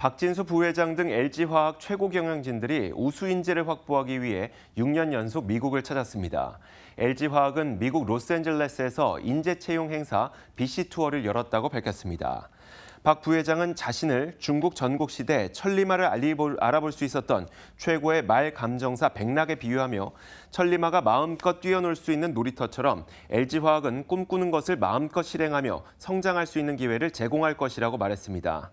박진수 부회장 등 LG화학 최고 경영진들이 우수 인재를 확보하기 위해 6년 연속 미국을 찾았습니다. LG화학은 미국 로스앤젤레스에서 인재 채용 행사 BC 투어를 열었다고 밝혔습니다. 박 부회장은 자신을 중국 전국시대 천리마를 알아볼 수 있었던 최고의 말 감정사 백락에 비유하며 천리마가 마음껏 뛰어놀 수 있는 놀이터처럼 LG화학은 꿈꾸는 것을 마음껏 실행하며 성장할 수 있는 기회를 제공할 것이라고 말했습니다.